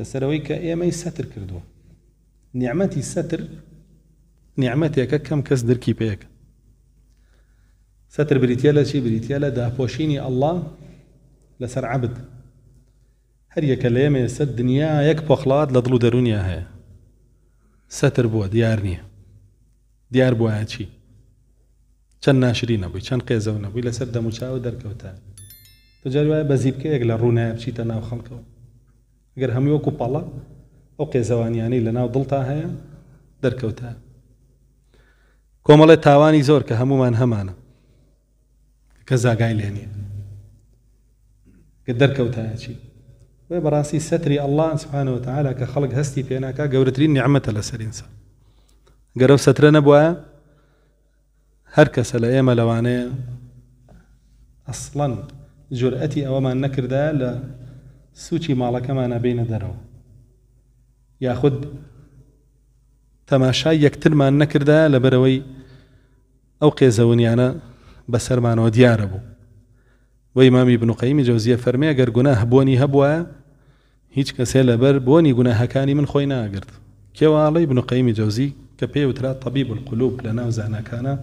لسرويك يا ئێمەی سەتر كردو نعمتي ستر نعمتي کەم كم دەرکی كيبيك ستر بریتە لە چی بریتە لە الله لسر عبد هر یەکە لە ئێمە سە دنیا یەک پۆخڵات لە دڵ و دەرونیا بو سەتر بووە دیار نییە شن بووە چی چەند ناشری نەبووی چەند قێزە نەبووی لەسەر دەموچاوە دەرکەوتە تجار وایە بەزیبکەیەک لە ڕوونایە ئەگەر هەمووی وەکو پاڵە ئەو قێزەوانیانەی لە ناو دڵتا هەیە دەرکەوتە کۆمەڵێ تاوانی زۆر کە من همانا کە زاگای لێ يعني. نیە کە دەرکەوتایە چی وێ بەڕاستی سەتری ئەلله سبحانەوە تعالا کە خەڵک هەستی پێناکە گەورەترین نیعممەتە لە سەرینسا گەرە سەترە نەبووە هەر کەسە لە ئێمە لەوانەیە ئەسڵەن جورئەتی ئەوەمان نەکردە لە سوچی ماڵەکەمانە بینە دەرەوە یاخود تەماشای یەکترمان نەکردا لەبەرەوەی ئەو قێزەونیانە بەسەرمانەوە دیارە بوو وی مامی بنوقەیمی جەوزیە فەرمیە گەرگونا هەبوونی هەبووە هیچ کەسێ لەبەر بۆنی گوناهەکانی من خۆی ناگرت کێواڵی بنوقەیمی جەوزی کە پێی وترا طبیب القلوب لە ناو زانەکانە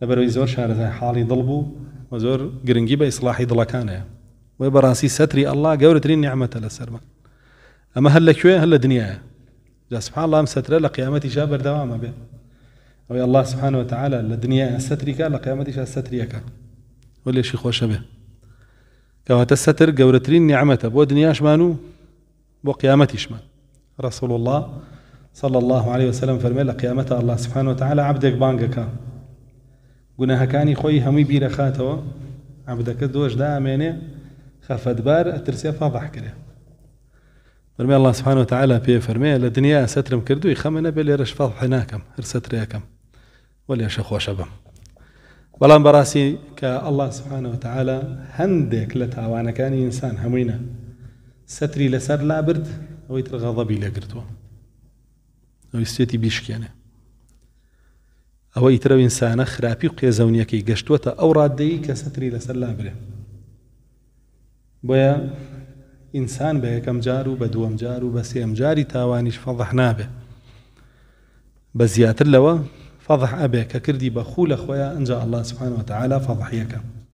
لەبەرەوەی زۆر شارەزای حاڵی دڵ بوو و زۆر گرنگی بە ئیسلاحی دڵەکانەیە وبرانسي ستري الله ئەللا گەورەترین نیعممەتە لە أما هل هەر هل کوێ هەر لە دنیاە جاسبحان لام سەترە لە قیامەتی شا بەردەوامە الله سبحانه وتعالى الدنيا دنیا لقيامتي لە قیامەتی شا سەتریەکە وە لێشی خۆشە بێ کەواتە سەتر نعمة بو دنيا شمانو بو قيامتي شمان رسول الله صلى الله عليه وسلم فرمي لقيامة الله سبحانه وتعالى عبدك بانقك قلنا هكاني خوي همي بيرا خاتوا عبدك دوش دائمين خفت بار الترسية فضح کرد فرمي الله سبحانه وتعالى في فرمي فرمی سترم كردو يخمنا بلي رش فضح هناكم هر ياكم یکم ولی اش خوش بم بلان براسی که سبحانه وتعالى هندك لتاوانا كان انسان همينة ستري لسر لابرد أو يترغضب إلي ئەوەی أو يستيتي ئەوە ئیترەوە ئینسانە خراپی و قێزەونیەکەی گەشتووەتە قشتوتا أو رادي كستري لەسەر لابرد بويا انسان بە یەکەم جارو بدو أم جارو بس و بە سێم جاری تاوانیش فەضح نابێ بە زیاتر لەوە فەضح ئەبێ کە کردی بە الله سبحانه وتعالى فضحيك